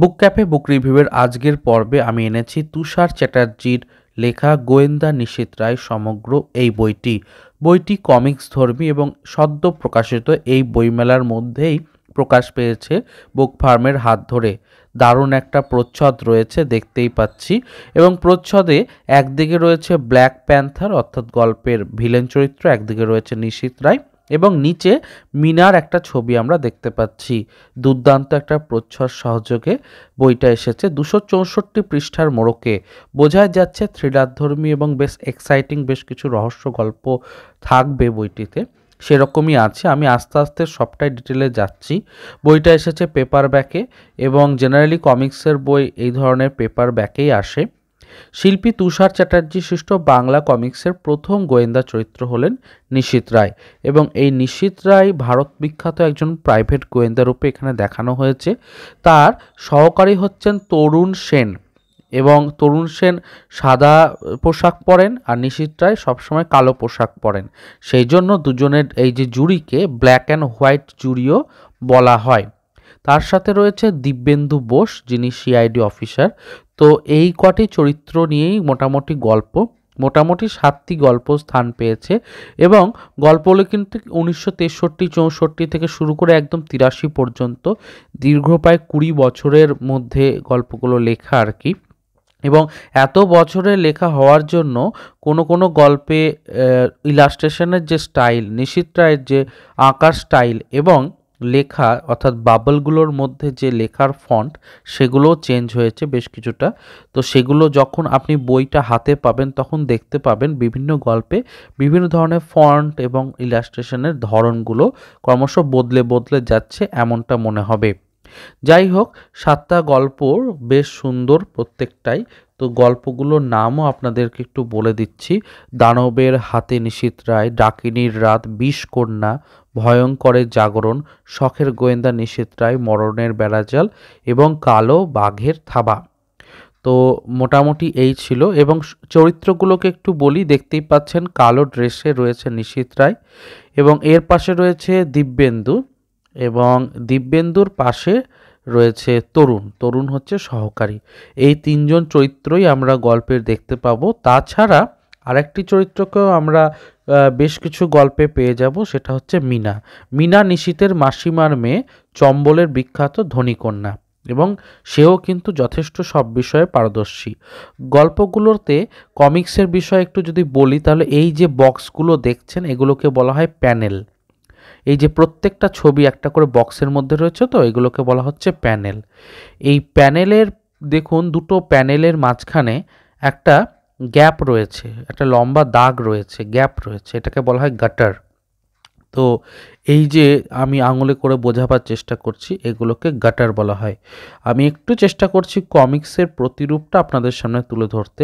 বুক cafe বুক রিভিউয়ের আজকের পর্বে আমি এনেছি তুষার চ্যাটার্জির লেখা গোয়েন্দা নিশীত রায় সমগ্র এই বইটি বইটি কমিক্স ধর্মী এবং সদ্য প্রকাশিত এই বইমেলার মধ্যেই প্রকাশ পেয়েছে বুক ফার্মের হাত ধরে দারুণ একটা প্রচ্ছদ রয়েছে দেখতেই পাচ্ছি এবং প্রচ্ছদে একদিকে রয়েছে ব্ল্যাক প্যান্থার অর্থাৎ গল্পের ভিলেন চরিত্র একদিকে রয়েছে নিশীত রায় এবং নিচে মিনার একটা ছবি আমরা দেখতে পাচ্ছি দুর্দান্ত একটা প্রচ্ছদ সহযোগে বইটা এসেছে দুশো চৌষট্টি পৃষ্ঠার মোড়কে বোঝায় যাচ্ছে থ্রিলারধর্মী এবং বেশ এক্সাইটিং বেশ কিছু রহস্য গল্প থাকবে বইটিতে সেরকমই আছে আমি আস্তে আস্তে সবটাই ডিটেলে যাচ্ছি বইটা এসেছে পেপার ব্যাকে এবং জেনারেলি কমিক্সের বই এই ধরনের পেপার ব্যাকেই আসে শিল্পী তুষার চ্যাটার্জি সৃষ্ট বাংলা কমিক্সের প্রথম গোয়েন্দা চরিত্র হলেন নিশিত রায় এবং এই নিশ্চিত রায় ভারত বিখ্যাত একজন প্রাইভেট গোয়েন্দা রূপে এখানে দেখানো হয়েছে তার সহকারী হচ্ছেন তরুণ সেন এবং তরুণ সেন সাদা পোশাক পরেন আর নিশিত রায় সবসময় কালো পোশাক পরেন সেই জন্য দুজনের এই যে জুরিকে ব্ল্যাক অ্যান্ড হোয়াইট জুরিও বলা হয় তার সাথে রয়েছে দিব্যেন্দু বোস যিনি সিআইডি অফিসার তো এই কটি চরিত্র নিয়েই মোটামুটি গল্প মোটামুটি সাতটি গল্প স্থান পেয়েছে এবং গল্পগুলো কিন্তু উনিশশো তেষট্টি চৌষট্টি থেকে শুরু করে একদম তিরাশি পর্যন্ত দীর্ঘ প্রায় কুড়ি বছরের মধ্যে গল্পগুলো লেখা আর কি এবং এত বছরে লেখা হওয়ার জন্য কোনো কোনো গল্পে ইলাস্ট্রেশনের যে স্টাইল নিশিত রায়ের যে আঁকার স্টাইল এবং লেখা অর্থাৎ বাবলগুলোর মধ্যে যে লেখার ফন্ট সেগুলো চেঞ্জ হয়েছে বেশ কিছুটা তো সেগুলো যখন আপনি বইটা হাতে পাবেন তখন দেখতে পাবেন বিভিন্ন গল্পে বিভিন্ন ধরনের ফন্ট এবং ইলাস্ট্রেশনের ধরনগুলো ক্রমশ বদলে বদলে যাচ্ছে এমনটা মনে হবে যাই হোক সাতটা গল্প বেশ সুন্দর প্রত্যেকটাই তো গল্পগুলোর নামও আপনাদেরকে একটু বলে দিচ্ছি দানবের হাতে নিশীত রায় ডাকিনীর রাত বিষ কন্যা ভয়ঙ্করের জাগরণ শখের গোয়েন্দা নিশীত রায় মরণের বেড়াজাল এবং কালো বাঘের থাবা তো মোটামুটি এই ছিল এবং চরিত্রগুলোকে একটু বলি দেখতেই পাচ্ছেন কালো ড্রেসে রয়েছে নিশীত রায় এবং এর পাশে রয়েছে দিব্যেন্দু এবং দিব্যেন্দুর পাশে রয়েছে তরুণ তরুণ হচ্ছে সহকারী এই তিনজন চরিত্রই আমরা গল্পের দেখতে পাবো তাছাড়া আরেকটি চরিত্রকেও আমরা বেশ কিছু গল্পে পেয়ে যাব সেটা হচ্ছে মিনা মিনা নিশীতের মাসিমার মেয়ে চম্বলের বিখ্যাত ধনীকন্যা এবং সেও কিন্তু যথেষ্ট সব বিষয়ে পারদর্শী গল্পগুলোতে কমিক্সের বিষয়ে একটু যদি বলি তাহলে এই যে বক্সগুলো দেখছেন এগুলোকে বলা হয় প্যানেল এই যে প্রত্যেকটা ছবি একটা করে বক্সের মধ্যে রয়েছে তো এগুলোকে বলা হচ্ছে প্যানেল এই প্যানেলের দেখুন দুটো প্যানেলের মাঝখানে একটা গ্যাপ রয়েছে একটা লম্বা দাগ রয়েছে গ্যাপ রয়েছে এটাকে বলা হয় গাটার তো এই যে আমি আঙুলে করে বোঝাবার চেষ্টা করছি এগুলোকে গাটার বলা হয় আমি একটু চেষ্টা করছি কমিক্সের প্রতিরূপটা আপনাদের সামনে তুলে ধরতে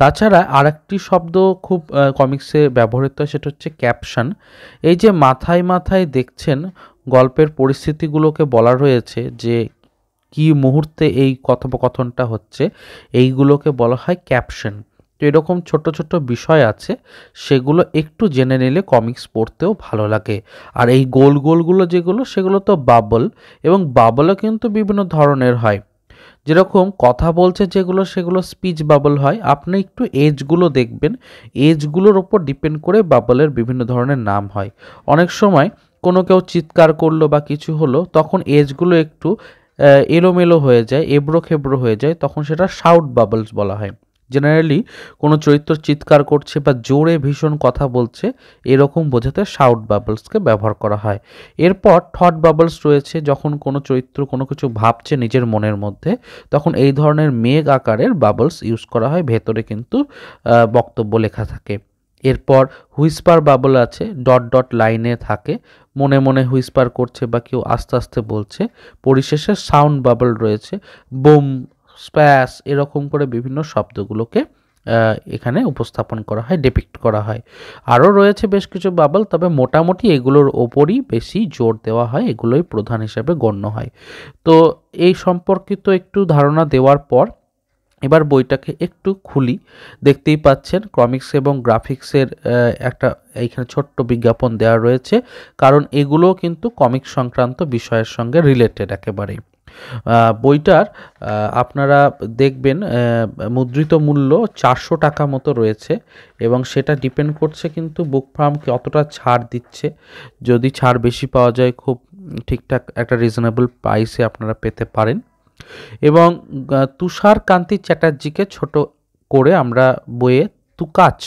তাছাড়া আর একটি শব্দ খুব কমিক্সে ব্যবহৃত হয় সেটা হচ্ছে ক্যাপশন এই যে মাথায় মাথায় দেখছেন গল্পের পরিস্থিতিগুলোকে বলা রয়েছে যে কি মুহূর্তে এই কথোপকথনটা হচ্ছে এইগুলোকে বলা হয় ক্যাপশন তো এরকম ছোট ছোট বিষয় আছে সেগুলো একটু জেনে নিলে কমিক্স পড়তেও ভালো লাগে আর এই গোল গোলগুলো যেগুলো সেগুলো তো বাবল এবং বাবলও কিন্তু বিভিন্ন ধরনের হয় যেরকম কথা বলছে যেগুলো সেগুলো স্পিচ বাবল হয় আপনি একটু এজগুলো দেখবেন এজগুলোর ওপর ডিপেন্ড করে বাবলের বিভিন্ন ধরনের নাম হয় অনেক সময় কোনো কেউ চিৎকার করলো বা কিছু হলো তখন এজগুলো একটু এলোমেলো হয়ে যায় এবড়ো খেবড়ো হয়ে যায় তখন সেটা শাউট বাবলস বলা হয় জেনারেলি কোনো চরিত্র চিৎকার করছে বা জোরে ভীষণ কথা বলছে এরকম বোঝাতে শাউট বাবলসকে ব্যবহার করা হয় এরপর থট বাবলস রয়েছে যখন কোনো চরিত্র কোনো কিছু ভাবছে নিজের মনের মধ্যে তখন এই ধরনের মেঘ আকারের বাবলস ইউজ করা হয় ভেতরে কিন্তু বক্তব্য লেখা থাকে এরপর হুইস্পার বাবল আছে ডট ডট লাইনে থাকে মনে মনে হুইসপার করছে বা কেউ আস্তে আস্তে বলছে পরিশেষে সাউন্ড বাবল রয়েছে বোম স্প্যাস এরকম করে বিভিন্ন শব্দগুলোকে এখানে উপস্থাপন করা হয় ডিপিক্ট করা হয় আরও রয়েছে বেশ কিছু বাবল তবে মোটামুটি এগুলোর ওপরই বেশি জোর দেওয়া হয় এগুলোই প্রধান হিসেবে গণ্য হয় তো এই সম্পর্কিত একটু ধারণা দেওয়ার পর এবার বইটাকে একটু খুলি দেখতেই পাচ্ছেন ক্রমিক্স এবং গ্রাফিক্সের একটা এইখানে ছোট্ট বিজ্ঞাপন দেওয়া রয়েছে কারণ এগুলো কিন্তু কমিক সংক্রান্ত বিষয়ের সঙ্গে রিলেটেড একেবারেই বইটার আপনারা দেখবেন মুদ্রিত মূল্য চারশো টাকা মতো রয়েছে এবং সেটা ডিপেন্ড করছে কিন্তু বুক ফার্ম কতটা ছাড় দিচ্ছে যদি ছাড় বেশি পাওয়া যায় খুব ঠিকঠাক একটা রিজনেবল প্রাইসে আপনারা পেতে পারেন এবং তুষার কান্তি চ্যাটার্জিকে ছোট করে আমরা বইয়ে তুকাচ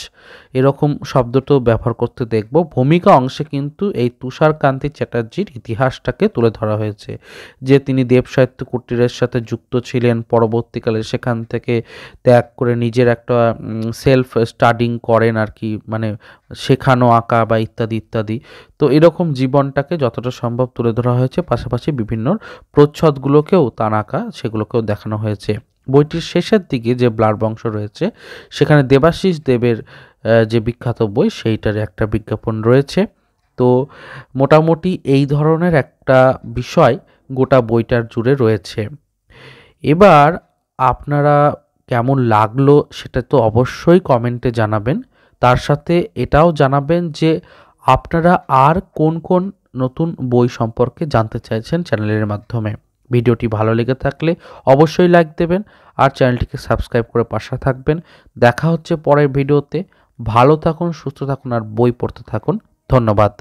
এরকম শব্দটো ব্যবহার করতে দেখব ভূমিকা অংশে কিন্তু এই তুষারকান্তি চ্যাটার্জির ইতিহাসটাকে তুলে ধরা হয়েছে যে তিনি দেব সাহিত্য কুটিরের সাথে যুক্ত ছিলেন পরবর্তীকালে সেখান থেকে ত্যাগ করে নিজের একটা সেলফ স্টাডিং করেন আর কি মানে শেখানো আঁকা বা ইত্যাদি ইত্যাদি তো এরকম জীবনটাকে যতটা সম্ভব তুলে ধরা হয়েছে পাশাপাশি বিভিন্ন প্রচ্ছদগুলোকেও তার আঁকা সেগুলোকেও দেখানো হয়েছে বইটির শেষের দিকে যে ব্লাড বংশ রয়েছে সেখানে দেবাশিস দেবের যে বিখ্যাত বই সেইটার একটা বিজ্ঞাপন রয়েছে তো মোটামুটি এই ধরনের একটা বিষয় গোটা বইটার জুড়ে রয়েছে এবার আপনারা কেমন লাগলো সেটা তো অবশ্যই কমেন্টে জানাবেন তার সাথে এটাও জানাবেন যে আপনারা আর কোন কোন নতুন বই সম্পর্কে জানতে চাইছেন চ্যানেলের মাধ্যমে ভিডিওটি ভালো লেগে থাকলে অবশ্যই লাইক দেবেন আর চ্যানেলটিকে সাবস্ক্রাইব করে পাশে থাকবেন দেখা হচ্ছে পরের ভিডিওতে ভালো থাকুন সুস্থ থাকুন আর বই পড়তে থাকুন ধন্যবাদ